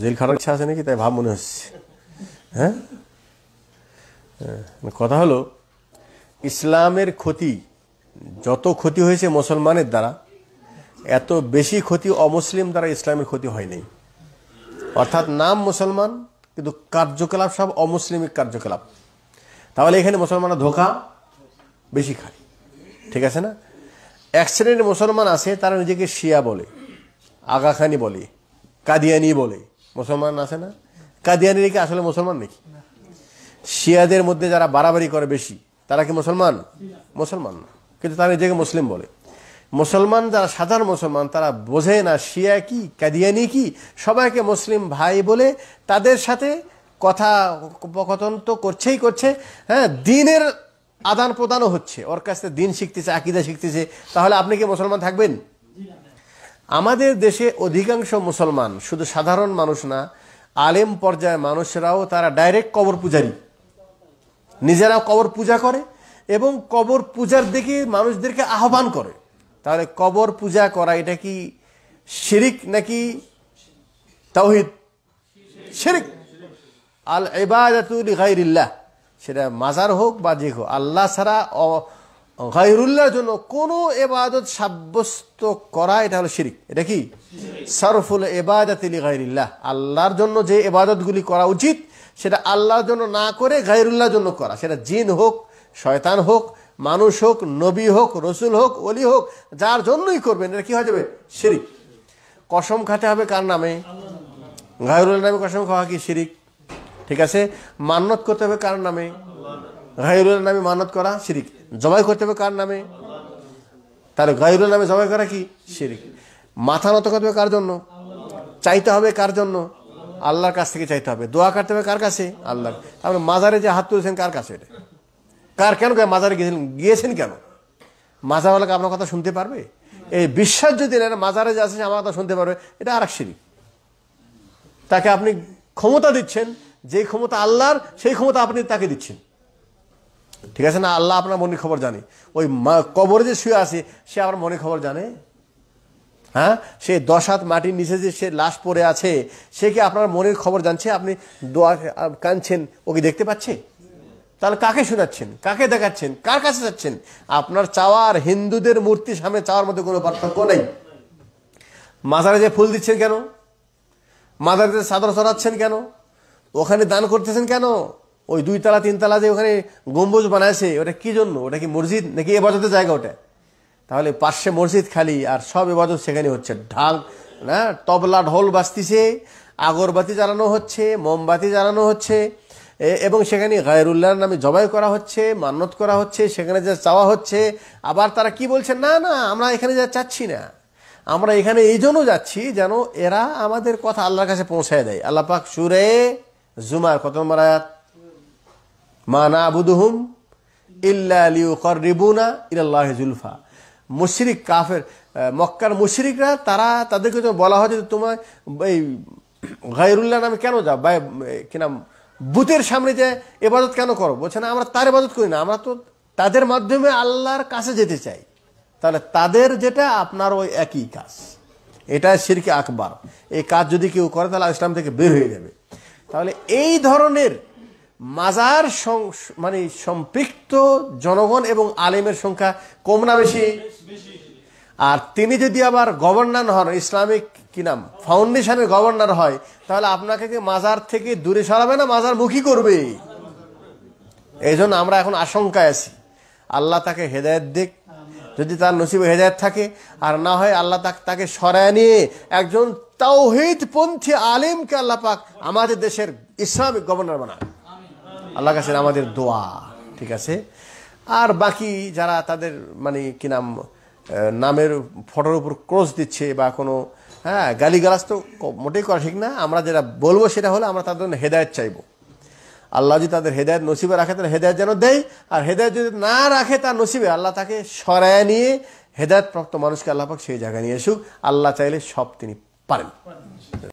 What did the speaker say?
Jail খাটার ইচ্ছা আছে নাকি তাই ভাব মনে হচ্ছে হ্যাঁ? হ্যাঁ কথা হলো ইসলামের ক্ষতি যত ক্ষতি হয়েছে মুসলমানের দ্বারা এত বেশি ক্ষতি অমুসলিম দ্বারা ইসলামের ক্ষতি হয়নি অর্থাৎ নাম মুসলমান কিন্তু কার্যকলাপ সব অমুসলিমিক কার্যকলাপ তাহলে এখানে মুসলমানরা ধোকা বেশি খায় ঠিক আছে না এক শ্রেণীর মুসলমান আছে তারা নিজেকে শিয়া বলে আগাখানি বলে কাদিয়ানি বলে মুসলমান আছে না কাদিয়ানি রেখে আসলে মুসলমান নাকি শিয়াদের মধ্যে যারা বাড়াবাড়ি করে বেশি তারা কি মুসলমান মুসলমান না কিন্তু তারা নিজেকে মুসলিম বলে মুসলমান যারা সাধারণ মুসলমান তারা বোঝে না শিয়া কি কাদিয়ানি কি সবাইকে মুসলিম ভাই বলে তাদের সাথে কথা কথন তো করছেই করছে হ্যাঁ দিনের আদান প্রদানও হচ্ছে ওর কাছ থেকে দিন শিখতেছে আকিদা শিখতেছে তাহলে আপনি কি মুসলমান থাকবেন আমাদের দেশে অধিকাংশ মুসলমান শুধু সাধারণ মানুষ না আলেম পর্যায়ের মানুষরাও তারা ডাইরেক্ট কবর পূজারী নিজেরাও কবর পূজা করে এবং কবর পূজার দিকে মানুষদেরকে আহ্বান করে তাহলে কবর পূজা করা এটা কি শিরিক নাকি তাওহিদ শিরিক আল এবার সেটা মাজার হোক বা যে হোক আল্লাহ ছাড়া গাইরুল্লাহর জন্য কোনো এবাদত সাব্যস্ত করা এটা হলো শিরিক এটা কি সরফুল ইলি গাইরুল্লাহ আল্লাহর জন্য যে এবাদতগুলি করা উচিত সেটা আল্লাহর জন্য না করে গাইরুল্লাহর জন্য করা সেটা জিন হোক শয়তান হোক মানুষ হোক নবী হোক রসুল হোক অলি হোক যার জন্যই করবেন এটা কি হয়ে যাবে শিরিক কসম খাতে হবে কার নামে গাইরুল্লাহ নামে কসম খাওয়া কি শিরিক ঠিক আছে মান্নত করতে হবে কার নামে গায়রুলের নামে মানত করা শিরিক জবাই করতে হবে কার নামে তাহলে গায়রুলের নামে জবাই করা কি শিরিক মাথা নত করতে হবে কার জন্য চাইতে হবে কার জন্য আল্লাহর কাছ থেকে চাইতে হবে দোয়া কাটতে হবে কার কাছে আল্লাহর তারপরে মাজারে যে হাত তুলেছেন কার কাছে এটা কার কেন মাজারে গিয়েছিলেন গিয়েছেন কেন মাজারওয়ালাকে আপনার কথা শুনতে পারবে এই বিশ্বাস যদি মাজারে যে আছে আমার কথা শুনতে পারবে এটা আর এক শিরিক তাকে আপনি ক্ষমতা দিচ্ছেন যে ক্ষমতা আল্লাহর সেই ক্ষমতা আপনি তাকে দিচ্ছেন ঠিক আছে না আল্লাহ আপনার মনের খবর জানে ওই কবরে যে শুয়ে আছে সে আপনার মনে খবর জানে হ্যাঁ সে দশ হাত মাটির নিচে যে সে লাশ পড়ে আছে সে কি আপনার মনের খবর জানছে আপনি দোয়া কাঁদছেন ওকে দেখতে পাচ্ছে তাহলে কাকে শোনাচ্ছেন কাকে দেখাচ্ছেন কার কাছে যাচ্ছেন আপনার চাওয়ার হিন্দুদের মূর্তির সামনে চাওয়ার মধ্যে কোনো পার্থক্য নেই মাজারে যে ফুল দিচ্ছেন কেন মাজারে যে সাদর চড়াচ্ছেন কেন ওখানে দান করতেছেন কেন ওই দুইতলা তিনতলা যে ওখানে গম্বুজ বানাইছে ওটা কি জন্য ওটা কি মসজিদ নাকি এবাজতের জায়গা ওটা তাহলে পার্শ্বে মসজিদ খালি আর সব এবাজত সেখানে হচ্ছে ঢাল না তবলা ঢোল বাজতিছে আগরবাতি জ্বালানো হচ্ছে মোমবাতি জ্বালানো হচ্ছে এবং সেখানে গায়রুল্লাহর নামে জবাই করা হচ্ছে মান্যত করা হচ্ছে সেখানে যা চাওয়া হচ্ছে আবার তারা কি বলছে না না আমরা এখানে যা চাচ্ছি না আমরা এখানে এই জন্য যাচ্ছি যেন এরা আমাদের কথা আল্লাহর কাছে পৌঁছায় দেয় আল্লাপাক সুরে জুমার কত মারায়াত মা না আবুদুহুম ইল্লাবুনা ইল্লাহ জুলফা মুশরিক কাফের মক্কার মুশরিকরা তারা তাদেরকে বলা হয় যে তোমার এই গাইরুল্লাহ নামে কেন যাও বা কিনা বুতের সামনে যে এবাদত কেন করো বলছে না আমরা তার এবাদত করি না আমরা তো তাদের মাধ্যমে আল্লাহর কাছে যেতে চাই তাহলে তাদের যেটা আপনার ওই একই কাজ এটা শিরকে আকবার এই কাজ যদি কেউ করে তাহলে ইসলাম থেকে বের হয়ে যাবে তাহলে এই ধরনের মাজার মানে সম্পৃক্ত জনগণ এবং আলেমের সংখ্যা কম না বেশি আর তিনি যদি আবার গভর্নর হন ইসলামিক কি নাম ফাউন্ডেশনের গভর্নর হয় তাহলে আপনাকে কি মাজার থেকে দূরে সরাবে না মাজার মুখী করবে এই আমরা এখন আশঙ্কায় আছি আল্লাহ তাকে হেদায়ত দিক যদি তার নসিবে হেদায়ত থাকে আর না হয় আল্লাহ তাকে তাকে সরায় নিয়ে একজন পন্থী আলিমকে আল্লাহ পাক আমাদের দেশের ইসলামিক গভর্নর বানাবে আল্লাহ কাছে আমাদের দোয়া ঠিক আছে আর বাকি যারা তাদের মানে কি নাম নামের ফটোর উপর ক্রস দিচ্ছে বা কোনো হ্যাঁ গালিগালাজ তো মোটেই করা ঠিক না আমরা যেটা বলবো সেটা হলো আমরা তাদের হেদায়ত চাইব আল্লাহ যদি তাদের হেদায়ত নসিবে রাখে তাহলে হেদায়ত যেন দেয় আর হেদায়ত যদি না রাখে তার নসিবে আল্লাহ তাকে সরায় নিয়ে হেদায়তপ্রাপ্ত মানুষকে আল্লাহ পাক সেই জায়গায় নিয়ে আসুক আল্লাহ চাইলে সব তিনি পারেন